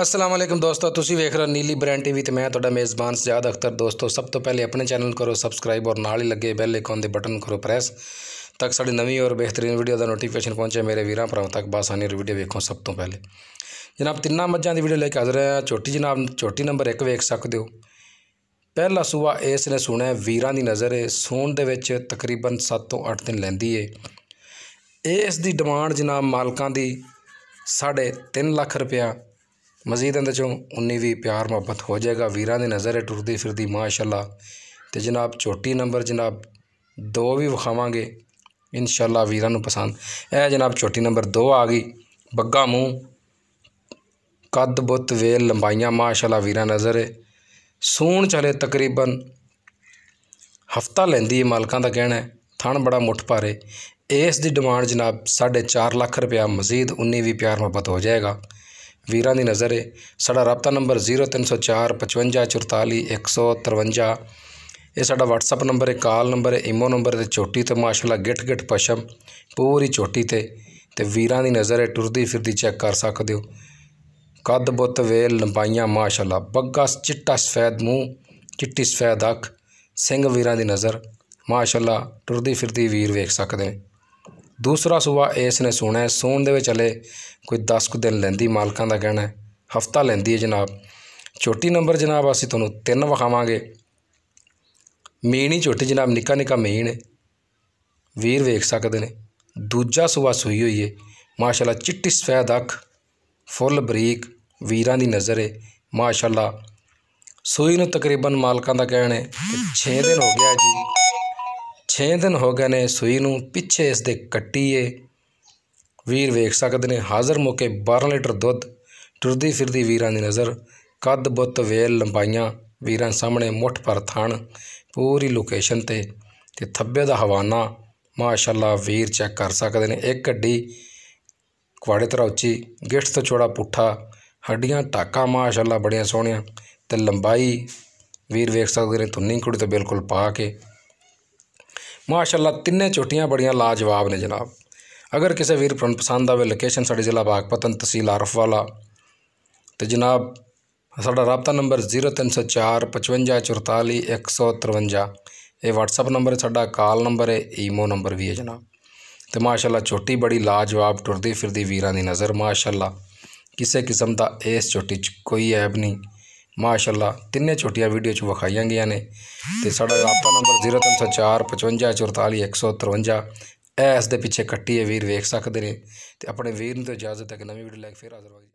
ਅਸਲਾਮ ਅਲੈਕਮ ਦੋਸਤੋ ਤੁਸੀਂ ਵੇਖ ਰਹੇ ਹੋ ਨੀਲੀ ਬ੍ਰਾਂਡ ਟੀਵੀ ਤੇ ਮੈਂ ਤੁਹਾਡਾ ਮੇਜ਼ਬਾਨ ਸਜਾਦ ਅਖਤਰ ਦੋਸਤੋ ਸਭ ਤੋਂ ਪਹਿਲੇ ਆਪਣੇ ਚੈਨਲ ਕਰੋ ਸਬਸਕ੍ਰਾਈਬ ਔਰ ਨਾਲ ਹੀ ਲੱਗੇ ਬੈਲ ਆਈਕਨ ਦੇ ਬਟਨ ਕਰੋ ਪ੍ਰੈਸ ਤਾਂ ਸਾਡੀ ਨਵੀਂ ਔਰ ਬਿਹਤਰੀਨ ਵੀਡੀਓ ਦਾ ਨੋਟੀਫਿਕੇਸ਼ਨ ਪਹੁੰਚੇ ਮੇਰੇ ਵੀਰਾਂ ਭਰਾਵਾਂ ਤੱਕ ਬਾਸਾਨੀ ਵੀਡੀਓ ਵੇਖੋ ਸਭ ਤੋਂ ਪਹਿਲੇ ਜਨਾਬ ਤਿੰਨਾਂ ਮੱਝਾਂ ਦੀ ਵੀਡੀਓ ਲੈ ਕੇ ਹਾਜ਼ਰ ਹਾਂ ਛੋਟੀ ਜਨਾਬ ਛੋਟੀ ਨੰਬਰ 1 ਵੇਖ ਸਕਦੇ ਹੋ ਪਹਿਲਾ ਸੂਆ ਇਸ ਨੇ ਸੁਣਿਆ ਵੀਰਾਂ ਦੀ ਨਜ਼ਰ ਹੈ ਸੂਣ ਦੇ ਵਿੱਚ ਤਕਰੀਬਨ 7 ਤੋਂ 8 ਦਿਨ ਲੈਂਦੀ ਏ ਇਸ ਦੀ ਡਿਮਾਂਡ ਜਨਾਬ ਮਾਲਕਾਂ ਦੀ 3.5 ਲੱਖ ਰੁਪਿਆ ਮਜ਼ੀਦ ਅੰਦਰ ਚੋਂ ਉਨੀ ਵੀ ਪਿਆਰ ਮੁਹੱਬਤ ਹੋ ਜਾਏਗਾ ਵੀਰਾਂ ਦੀ ਨਜ਼ਰ ਹੈ ਟੁਰਦੀ ਫਿਰਦੀ ਮਾਸ਼ਾਅੱਲਾ ਤੇ ਜਨਾਬ ਛੋਟੀ ਨੰਬਰ ਜਨਾਬ ਦੋ ਵੀ ਵਿਖਾਵਾਂਗੇ ਇਨਸ਼ਾਅੱਲਾ ਵੀਰਾਂ ਨੂੰ ਪਸੰਦ ਇਹ ਜਨਾਬ ਛੋਟੀ ਨੰਬਰ ਦੋ ਆ ਗਈ ਬੱਗਾ ਮੂੰਹ ਕੱਦ ਬੁੱਤ ਵੇਲ ਲੰਬਾਈਆਂ ਮਾਸ਼ਾਅੱਲਾ ਵੀਰਾਂ ਨਜ਼ਰ ਹੈ ਸੂਣ ਚਲੇ ਤਕਰੀਬਨ ਹਫਤਾ ਲੈਂਦੀ ਹੈ ਮਾਲਕਾਂ ਦਾ ਕਹਿਣਾ ਥਣ ਬੜਾ ਮੁੱਠ ਭਾਰੇ ਇਸ ਦੀ ਡਿਮਾਂਡ ਜਨਾਬ 4.5 ਲੱਖ ਰੁਪਇਆ ਮਜ਼ੀਦ 19 ਵੀ ਪਿਆਰ ਮੁਹੱਬਤ ਹੋ ਜਾਏਗਾ ਵੀਰਾਂ ਦੀ ਨਜ਼ਰ ਹੈ ਸਾਡਾ ਰਾਬਤਾ ਨੰਬਰ 03045544153 ਇਹ ਸਾਡਾ WhatsApp ਨੰਬਰ ਹੈ ਕਾਲ ਨੰਬਰ ਹੈ ਇਮੋ ਨੰਬਰ ਤੇ ਚੋਟੀ ਤੇ ਮਾਸ਼ਾਅੱਲਾ ਗਿੱਟ ਗਿੱਟ ਪਸ਼ਮ ਪੂਰੀ ਚੋਟੀ ਤੇ ਤੇ ਵੀਰਾਂ ਦੀ ਨਜ਼ਰ ਹੈ ਟੁਰਦੀ ਫਿਰਦੀ ਚੈੱਕ ਕਰ ਸਕਦੇ ਹੋ ਕੱਦ ਬੁੱਤ ਵੇਲ ਲੰਬਾਈਆਂ ਮਾਸ਼ਾਅੱਲਾ ਬੱਗਾ ਚਿੱਟਾ ਸਫੈਦ ਮੂੰਹ ਚਿੱਟੀ ਸਫੈਦ ਅੱਖ ਸਿੰਘ ਵੀਰਾਂ ਦੀ ਨਜ਼ਰ ਮਾਸ਼ਾਅੱਲਾ ਟੁਰਦੀ ਫਿਰਦੀ ਵੀਰ ਵੇਖ ਸਕਦੇ ਨੇ ਦੂਸਰਾ ਸੂਬਾ ਇਸ ਨੇ ਸੋਣਾ ਹੈ ਦੇ ਵਿੱਚ ਹਲੇ ਕੋਈ 10 ਕੁ ਦਿਨ ਲੈਂਦੀ ਮਾਲਕਾਂ ਦਾ ਕਹਿਣਾ ਹੈ ਹਫਤਾ ਲੈਂਦੀ ਹੈ ਜਨਾਬ ਛੋਟੀ ਨੰਬਰ ਜਨਾਬ ਅਸੀਂ ਤੁਹਾਨੂੰ ਤਿੰਨ ਵਿਖਾਵਾਂਗੇ ਮੇਨ ਹੀ ਛੋਟੀ ਜਨਾਬ ਨਿੱਕਾ ਨਿੱਕਾ ਮੇਨ ਹੈ ਵੀਰ ਵੇਖ ਸਕਦੇ ਨੇ ਦੂਜਾ ਸੂਬਾ ਸੋਈ ਹੋਈ ਹੈ ਮਾਸ਼ਾਅੱਲਾ ਚਿੱਟੀ ਸਫੈਦ ਅੱਖ ਫੁੱਲ ਬਰੀਕ ਵੀਰਾਂ ਦੀ ਨਜ਼ਰ ਹੈ ਮਾਸ਼ਾਅੱਲਾ ਸੋਈ ਨੂੰ ਤਕਰੀਬਨ ਮਾਲਕਾਂ ਦਾ ਕਹਿਣਾ ਹੈ ਕਿ 6 ਦਿਨ ਹੋ ਗਿਆ ਜੀ 6 ਦਿਨ ਹੋ ਗਏ ਨੇ ਸੂਈ ਨੂੰ ਪਿੱਛੇ ਇਸ ਦੇ ਕੱਟੀ ਏ ਵੀਰ ਵੇਖ ਸਕਦੇ ਨੇ ਹਾਜ਼ਰ ਮੌਕੇ 12 ਲੀਟਰ ਦੁੱਧ ਟੁਰਦੀ ਫਿਰਦੀ ਵੀਰਾਂ ਦੀ ਨਜ਼ਰ ਕੱਦ ਬੁੱਤ ਵੇਲ ਲੰਬਾਈਆਂ ਵੀਰਾਂ ਸਾਹਮਣੇ ਮੁੱਠ ਪਰ ਥਣ ਪੂਰੀ ਲੋਕੇਸ਼ਨ ਤੇ ਤੇ ਥੱਬੇ ਦਾ ਹਵਾਨਾ ਮਾਸ਼ਾਅੱਲਾ ਵੀਰ ਚੈੱਕ ਕਰ ਸਕਦੇ ਨੇ ਇੱਕ ਹੱਡੀ ਕੁਆੜੇ ਤਰ੍ਹਾਂ ਉੱਚੀ ਗਿੱਠ ਤੋਂ ਛੋੜਾ ਪੁੱਠਾ ਹੱਡੀਆਂ ਟਾਕਾ ਮਾਸ਼ਾਅੱਲਾ ਬੜੀਆਂ ਸੋਹਣੀਆਂ ਤੇ ਲੰਬਾਈ ਵੀਰ ਵੇਖ ਸਕਦੇ ਨੇ ਤੁੰਨੀ ਕੁੜੀ ਤੋਂ ਬਿਲਕੁਲ ਪਾ ਕੇ ਮਾਸ਼ਾਅੱਲਾ ਤਿੰਨੇ ਚੋਟੀਆਂ ਬੜੀਆਂ ਲਾਜਵਾਬ ਨੇ ਜਨਾਬ ਅਗਰ ਕਿਸੇ ਵੀਰ ਪਸੰਦ ਆਵੇ ਲੋਕੇਸ਼ਨ ਸਾਡੇ ਜ਼ਿਲ੍ਹਾ ਬਾਗਪਤਨ ਤਹਿਸੀਲ ਆਰਫਵਾਲਾ ਤੇ ਜਨਾਬ ਸਾਡਾ ਰਾਬਤਾ ਨੰਬਰ 03045544153 ਇਹ WhatsApp ਨੰਬਰ ਹੈ ਸਾਡਾ ਕਾਲ ਨੰਬਰ ਹੈ ਈਮੋ ਨੰਬਰ ਵੀ ਹੈ ਜਨਾਬ ਤੇ ਮਾਸ਼ਾਅੱਲਾ ਛੋਟੀ ਬੜੀ ਲਾਜਵਾਬ ਟੁਰਦੀ ਫਿਰਦੀ ਵੀਰਾਂ ਦੀ ਨਜ਼ਰ ਮਾਸ਼ਾਅੱਲਾ ਕਿਸੇ ਕਿਸਮ ਦਾ ਇਸ ਛੋਟੀ 'ਚ ਕੋਈ ਐਬ ਨਹੀਂ ਮਾਸ਼ਾਅੱਲਾ ਤਿੰਨੇ ਛੋਟੀਆਂ ਵੀਡੀਓ 'ਚ ਵਿਖਾਈਆਂ ਗਈਆਂ ਨੇ ਤੇ ਸਾਡਾ ਰਾਪਾ ਨੰਬਰ 0304 ਐਸ ਦੇ ਪਿੱਛੇ ਕੱਟੀ ਹੈ ਵੀਰ ਵੇਖ ਸਕਦੇ ਨੇ ਤੇ ਆਪਣੇ ਵੀਰ ਨੂੰ ਤੇ ਇਜਾਜ਼ਤ ਹੈ ਕਿ ਨਵੀਂ ਵੀਡੀਓ ਲੈ ਕੇ ਫੇਰ ਹਾਜ਼ਰ ਹੋਵਾਂਗੇ